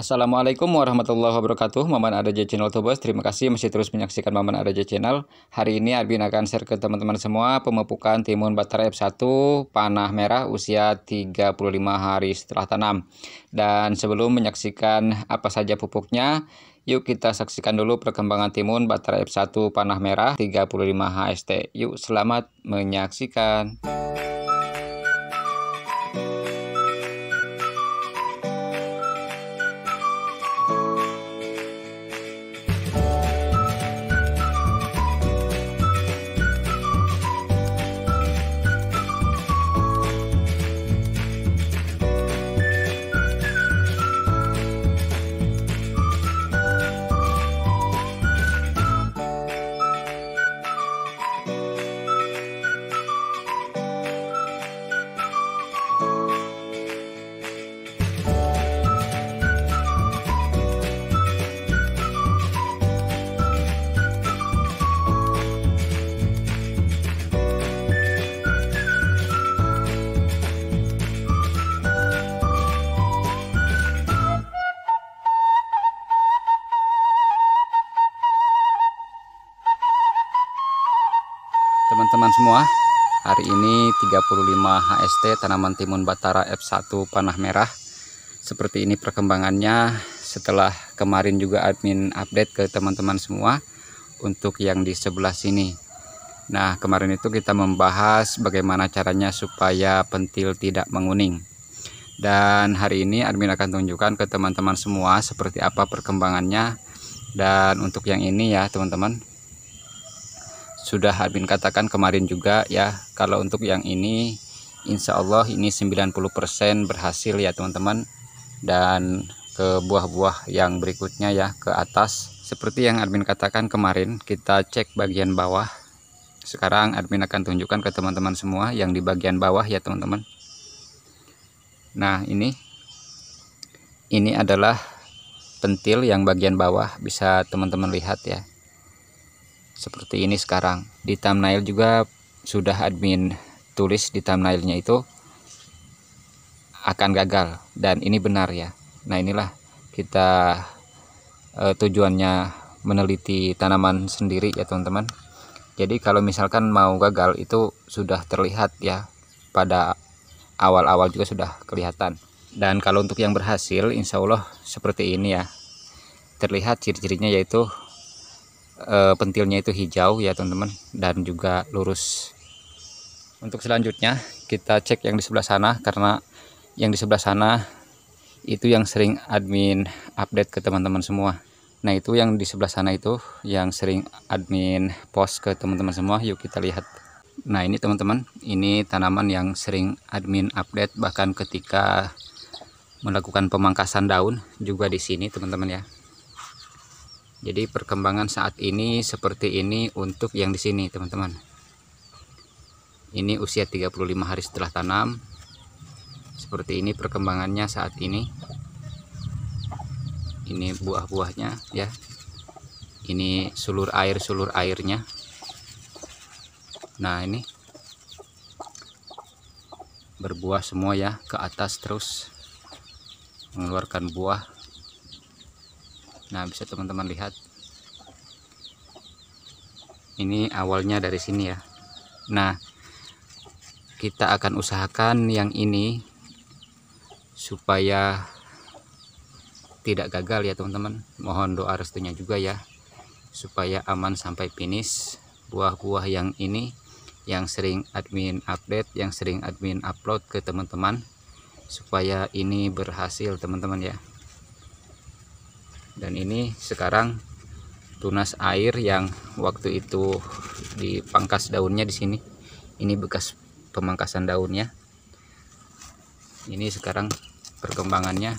Assalamualaikum warahmatullahi wabarakatuh Maman Adaja Channel Tubers Terima kasih masih terus menyaksikan Maman Adaja Channel Hari ini Arbin akan share ke teman-teman semua Pemupukan timun batara F1 Panah merah usia 35 hari setelah tanam Dan sebelum menyaksikan apa saja pupuknya Yuk kita saksikan dulu perkembangan timun batara F1 panah merah 35 HST Yuk selamat menyaksikan teman-teman semua Hari ini 35 HST tanaman timun batara F1 panah merah Seperti ini perkembangannya setelah kemarin juga admin update ke teman-teman semua Untuk yang di sebelah sini Nah kemarin itu kita membahas bagaimana caranya supaya pentil tidak menguning Dan hari ini admin akan tunjukkan ke teman-teman semua seperti apa perkembangannya Dan untuk yang ini ya teman-teman sudah admin katakan kemarin juga ya kalau untuk yang ini Insya Allah ini 90% berhasil ya teman-teman dan ke buah-buah yang berikutnya ya ke atas seperti yang admin katakan kemarin kita cek bagian bawah sekarang admin akan tunjukkan ke teman-teman semua yang di bagian bawah ya teman-teman nah ini ini adalah pentil yang bagian bawah bisa teman-teman lihat ya seperti ini sekarang di thumbnail juga sudah admin tulis di thumbnailnya itu akan gagal dan ini benar ya nah inilah kita eh, tujuannya meneliti tanaman sendiri ya teman-teman jadi kalau misalkan mau gagal itu sudah terlihat ya pada awal-awal juga sudah kelihatan dan kalau untuk yang berhasil insya Allah seperti ini ya terlihat ciri-cirinya yaitu e, pentilnya itu hijau ya teman-teman dan juga lurus untuk selanjutnya kita cek yang di sebelah sana karena yang di sebelah sana itu yang sering admin update ke teman-teman semua nah itu yang di sebelah sana itu yang sering admin post ke teman-teman semua yuk kita lihat nah ini teman-teman ini tanaman yang sering admin update bahkan ketika melakukan pemangkasan daun juga di sini teman-teman ya jadi perkembangan saat ini seperti ini untuk yang di sini teman-teman ini usia 35 hari setelah tanam seperti ini perkembangannya saat ini ini buah-buahnya ya ini sulur air sulur airnya nah ini berbuah semua ya ke atas terus mengeluarkan buah nah bisa teman-teman lihat ini awalnya dari sini ya nah kita akan usahakan yang ini supaya tidak gagal ya teman-teman mohon doa restunya juga ya supaya aman sampai finish buah-buah yang ini yang sering admin update yang sering admin upload ke teman-teman supaya ini berhasil teman-teman ya dan ini sekarang tunas air yang waktu itu dipangkas daunnya di sini ini bekas pemangkasan daunnya ini sekarang perkembangannya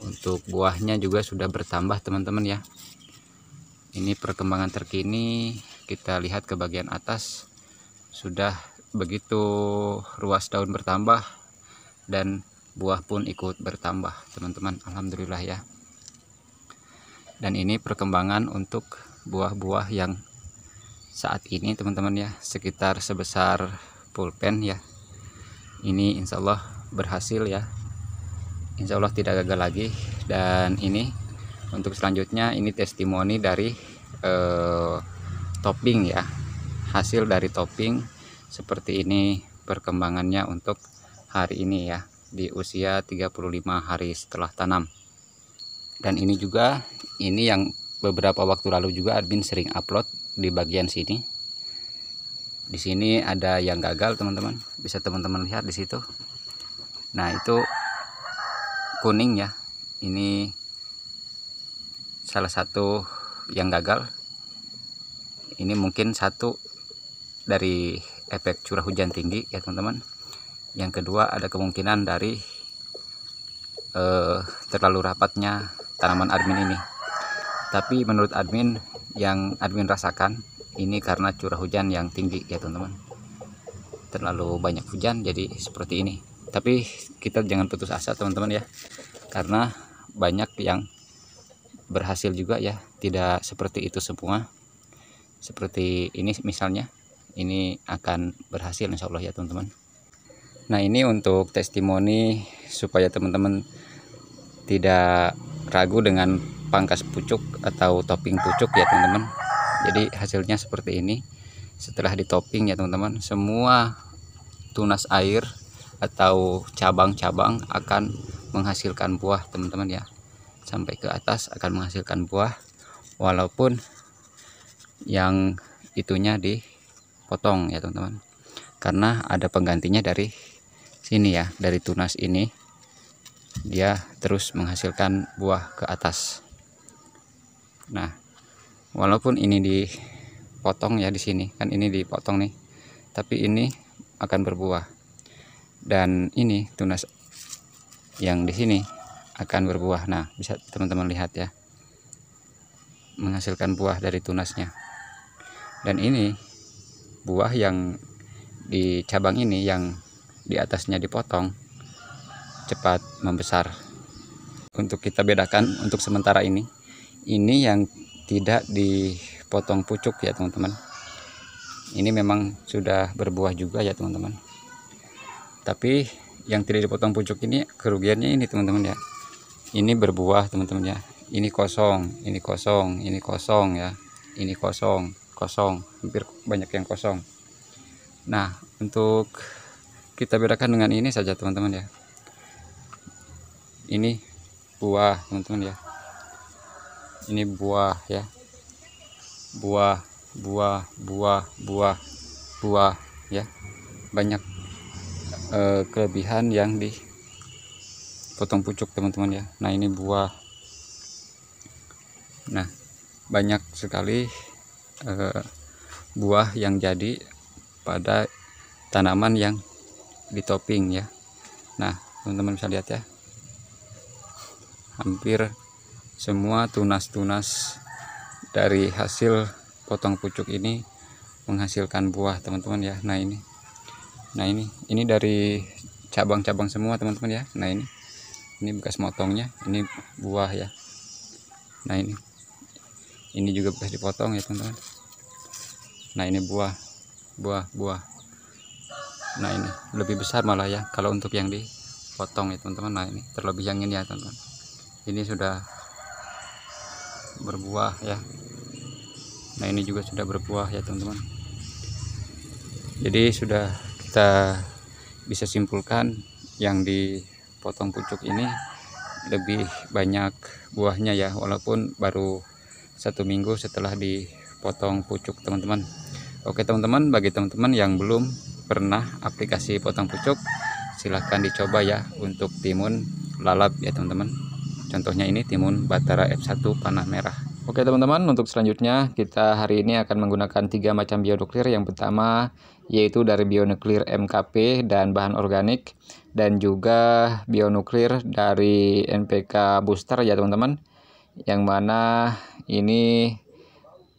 untuk buahnya juga sudah bertambah teman-teman ya ini perkembangan terkini kita lihat ke bagian atas sudah begitu ruas daun bertambah dan buah pun ikut bertambah teman-teman Alhamdulillah ya dan ini perkembangan untuk buah-buah yang saat ini teman-teman ya sekitar sebesar pulpen ya ini insya Allah berhasil ya insya Allah tidak gagal lagi dan ini untuk selanjutnya ini testimoni dari eh, topping ya hasil dari topping seperti ini perkembangannya untuk hari ini ya di usia 35 hari setelah tanam dan ini juga ini yang beberapa waktu lalu juga admin sering upload di bagian sini di sini ada yang gagal teman-teman bisa teman-teman lihat di situ nah itu kuning ya ini salah satu yang gagal ini mungkin satu dari efek curah hujan tinggi ya teman-teman yang kedua ada kemungkinan dari eh, terlalu rapatnya tanaman admin ini tapi menurut admin yang admin rasakan ini karena curah hujan yang tinggi ya teman-teman terlalu banyak hujan jadi seperti ini tapi kita jangan putus asa teman-teman ya karena banyak yang berhasil juga ya tidak seperti itu semua seperti ini misalnya ini akan berhasil insya Allah ya teman-teman nah ini untuk testimoni supaya teman-teman tidak ragu dengan pangkas pucuk atau topping pucuk ya teman-teman jadi hasilnya seperti ini setelah ditopping ya teman-teman semua tunas air atau cabang-cabang akan menghasilkan buah teman-teman ya sampai ke atas akan menghasilkan buah walaupun yang itunya dipotong ya teman-teman karena ada penggantinya dari sini ya dari tunas ini dia terus menghasilkan buah ke atas nah walaupun ini dipotong ya di sini kan ini dipotong nih tapi ini akan berbuah dan ini tunas yang di sini akan berbuah nah bisa teman-teman lihat ya menghasilkan buah dari tunasnya dan ini buah yang di cabang ini yang di atasnya dipotong cepat membesar. Untuk kita bedakan untuk sementara ini, ini yang tidak dipotong pucuk ya teman-teman. Ini memang sudah berbuah juga ya teman-teman. Tapi yang tidak dipotong pucuk ini kerugiannya ini teman-teman ya. Ini berbuah teman-teman ya. Ini kosong, ini kosong, ini kosong ya. Ini kosong, kosong, hampir banyak yang kosong. Nah, untuk kita bedakan dengan ini saja teman-teman ya ini buah teman-teman ya ini buah ya buah buah buah buah buah ya banyak eh, kelebihan yang di potong pucuk teman-teman ya nah ini buah nah banyak sekali eh, buah yang jadi pada tanaman yang di topping ya nah teman-teman bisa lihat ya hampir semua tunas-tunas dari hasil potong pucuk ini menghasilkan buah teman-teman ya nah ini nah ini ini dari cabang-cabang semua teman-teman ya nah ini ini bekas motongnya ini buah ya nah ini ini juga bekas dipotong ya teman-teman nah ini buah buah buah nah ini lebih besar malah ya kalau untuk yang dipotong ya teman-teman nah ini terlebih yang ini ya teman-teman ini sudah berbuah ya nah ini juga sudah berbuah ya teman-teman jadi sudah kita bisa simpulkan yang dipotong pucuk ini lebih banyak buahnya ya walaupun baru satu minggu setelah dipotong pucuk teman-teman oke teman-teman bagi teman-teman yang belum pernah aplikasi potong pucuk silahkan dicoba ya untuk timun lalap ya teman-teman Contohnya ini timun Batara F1 panah merah. Oke teman-teman, untuk selanjutnya kita hari ini akan menggunakan tiga macam bionuklir. Yang pertama yaitu dari bionuklir MKP dan bahan organik dan juga bionuklir dari NPK booster ya teman-teman. Yang mana ini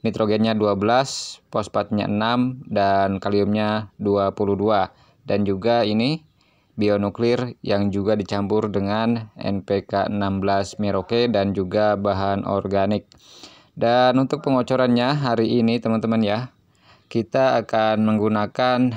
nitrogennya 12, fosfatnya 6 dan kaliumnya 22 dan juga ini bionuklir yang juga dicampur dengan NPK 16 Miroke dan juga bahan organik. Dan untuk pengocorannya hari ini teman-teman ya, kita akan menggunakan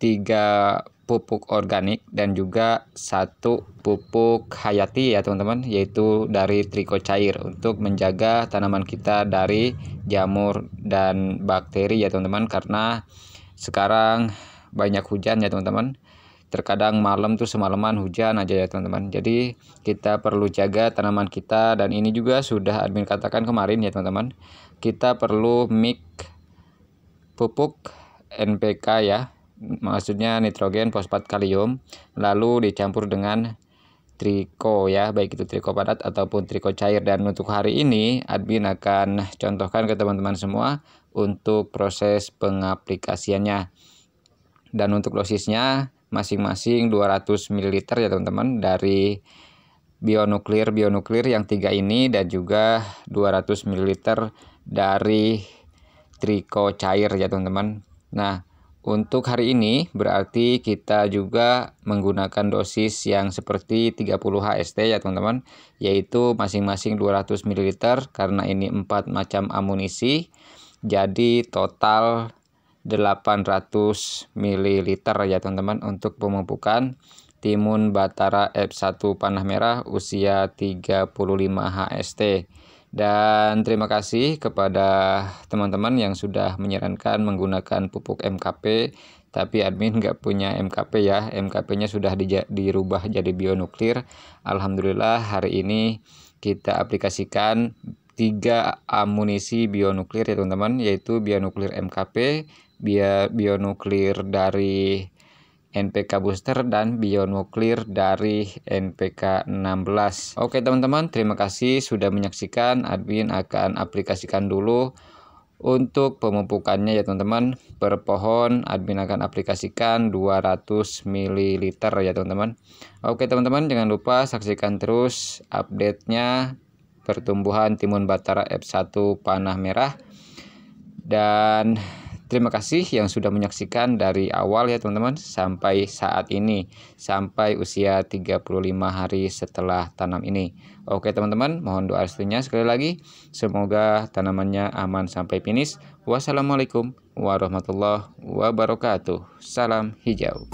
tiga pupuk organik dan juga satu pupuk hayati ya teman-teman yaitu dari triko cair untuk menjaga tanaman kita dari jamur dan bakteri ya teman-teman karena sekarang banyak hujan ya teman-teman terkadang malam tuh semalaman hujan aja ya teman-teman jadi kita perlu jaga tanaman kita dan ini juga sudah admin katakan kemarin ya teman-teman kita perlu mix pupuk NPK ya maksudnya nitrogen fosfat kalium lalu dicampur dengan triko ya baik itu triko padat ataupun triko cair dan untuk hari ini admin akan contohkan ke teman-teman semua untuk proses pengaplikasiannya dan untuk dosisnya masing-masing 200 ml ya teman-teman dari bionuklir bionuklir yang tiga ini dan juga 200 ml dari triko cair ya teman-teman. Nah, untuk hari ini berarti kita juga menggunakan dosis yang seperti 30 HST ya teman-teman, yaitu masing-masing 200 ml karena ini empat macam amunisi. Jadi total 800 ml ya teman-teman untuk pemupukan timun batara F1 panah merah usia 35 HST. Dan terima kasih kepada teman-teman yang sudah menyarankan menggunakan pupuk MKP tapi admin nggak punya MKP ya MKP-nya sudah di, dirubah jadi bionuklir Alhamdulillah hari ini kita aplikasikan tiga amunisi bionuklir ya teman-teman yaitu bionuklir MKP bio bionuklir dari NPK booster dan bionuklir dari NPK 16. Oke teman-teman, terima kasih sudah menyaksikan. Admin akan aplikasikan dulu untuk pemupukannya ya teman-teman. Per pohon admin akan aplikasikan 200 ml ya teman-teman. Oke teman-teman, jangan lupa saksikan terus update-nya pertumbuhan timun batara F1 panah merah dan Terima kasih yang sudah menyaksikan dari awal ya teman-teman sampai saat ini sampai usia 35 hari setelah tanam ini. Oke teman-teman, mohon doa restunya sekali lagi. Semoga tanamannya aman sampai finish. Wassalamualaikum warahmatullahi wabarakatuh. Salam hijau.